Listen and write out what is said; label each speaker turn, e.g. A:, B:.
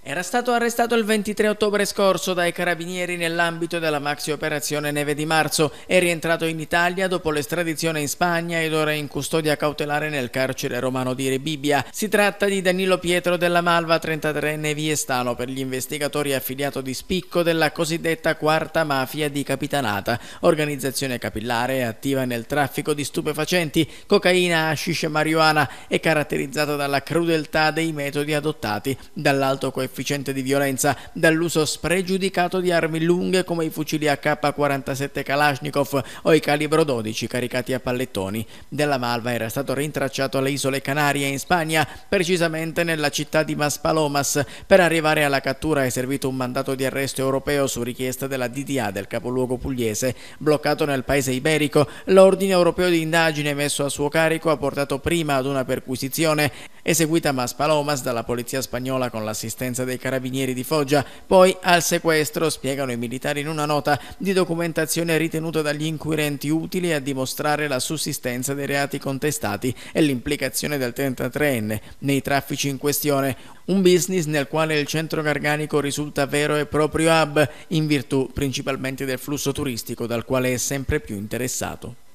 A: Era stato arrestato il 23 ottobre scorso dai carabinieri nell'ambito della maxi operazione Neve di Marzo. È rientrato in Italia dopo l'estradizione in Spagna ed ora in custodia cautelare nel carcere romano di Rebibbia. Si tratta di Danilo Pietro della Malva, 33enne viestano, per gli investigatori affiliato di spicco della cosiddetta quarta mafia di Capitanata, organizzazione capillare attiva nel traffico di stupefacenti, cocaina, hashish e marijuana e caratterizzata dalla crudeltà dei metodi adottati dall'alto coefficiente coefficiente di violenza dall'uso spregiudicato di armi lunghe come i fucili AK-47 Kalashnikov o i calibro 12 caricati a pallettoni. Della malva era stato rintracciato alle isole Canarie in Spagna, precisamente nella città di Maspalomas. Per arrivare alla cattura è servito un mandato di arresto europeo su richiesta della DDA del capoluogo pugliese. Bloccato nel paese iberico, l'ordine europeo di indagine messo a suo carico ha portato prima ad una perquisizione eseguita a Maspalomas dalla polizia spagnola con l'assistenza presenza dei carabinieri di Foggia, poi al sequestro, spiegano i militari in una nota, di documentazione ritenuta dagli inquirenti utili a dimostrare la sussistenza dei reati contestati e l'implicazione del 33enne nei traffici in questione, un business nel quale il centro garganico risulta vero e proprio hub, in virtù principalmente del flusso turistico dal quale è sempre più interessato.